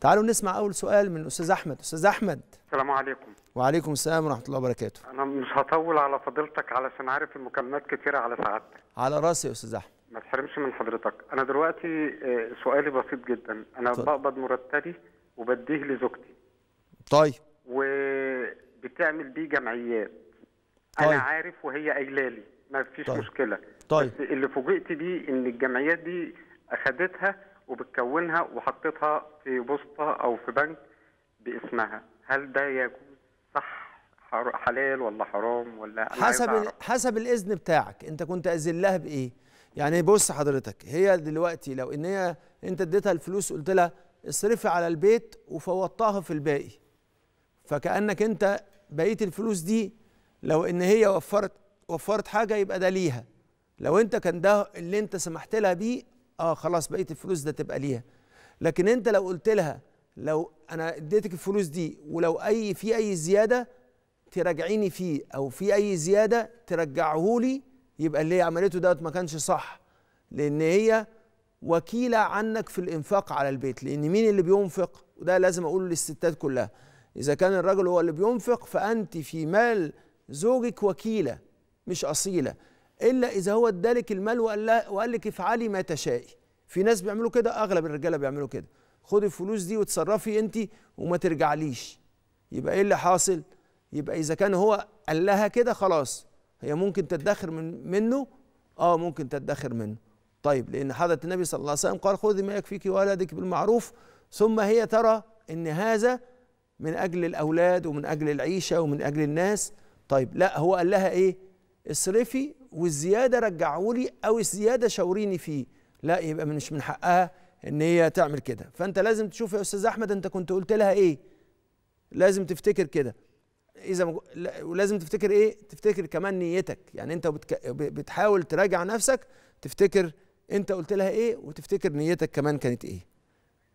تعالوا نسمع أول سؤال من الأستاذ أحمد أستاذ أحمد السلام عليكم وعليكم السلام ورحمة الله وبركاته أنا مش هطول على فضيلتك علشان عارف المكالمات كتيرة على سعادتك على راسي يا أستاذ أحمد ما تحرمش من حضرتك أنا دلوقتي آه، سؤالي بسيط جدا أنا طيب. بقبض مرتبي وبديه لزوجتي طيب وبتعمل بيه جمعيات طيب. أنا عارف وهي قايلة لي ما فيش طيب. مشكلة طيب. بس اللي فوجئت بيه إن الجمعيات دي أخدتها وبتكونها وحطيتها في بوسطة أو في بنك باسمها هل ده يجوز صح حلال ولا حرام ولا حسب حسب الإذن بتاعك أنت كنت أذن لها بإيه؟ يعني بص حضرتك هي دلوقتي لو إن هي أنت اديتها الفلوس قلت لها اصرفي على البيت وفوضتها في الباقي فكأنك أنت بقية الفلوس دي لو إن هي وفرت وفرت حاجة يبقى ده ليها لو انت كان ده اللي انت سمحت لها بيه اه خلاص بقيه الفلوس ده تبقى ليها لكن انت لو قلت لها لو انا اديتك الفلوس دي ولو اي في اي زياده تراجعيني فيه او في اي زياده ترجعه لي يبقى اللي هي عملته دوت ما كانش صح لان هي وكيله عنك في الانفاق على البيت لان مين اللي بينفق وده لازم اقوله للستات كلها اذا كان الرجل هو اللي بينفق فانت في مال زوجك وكيله مش اصيله الا اذا هو ادالك المال وقال لك افعلي ما تشائي في ناس بيعملوا كده اغلب الرجاله بيعملوا كده خدي الفلوس دي وتصرفي انت وما ترجعليش يبقى ايه اللي حاصل يبقى اذا كان هو قال لها كده خلاص هي ممكن تدخر من منه اه ممكن تدخر منه طيب لان حضره النبي صلى الله عليه وسلم قال خذي ما يكفيك ولدك بالمعروف ثم هي ترى ان هذا من اجل الاولاد ومن اجل العيشه ومن اجل الناس طيب لا هو قال لها ايه اصرفي والزياده رجعوا لي او الزياده شاوريني فيه لا يبقى مش من حقها ان هي تعمل كده فانت لازم تشوف يا استاذ احمد انت كنت قلت لها ايه لازم تفتكر كده اذا مج... ولازم تفتكر ايه تفتكر كمان نيتك يعني انت بتك... بتحاول تراجع نفسك تفتكر انت قلت لها ايه وتفتكر نيتك كمان كانت ايه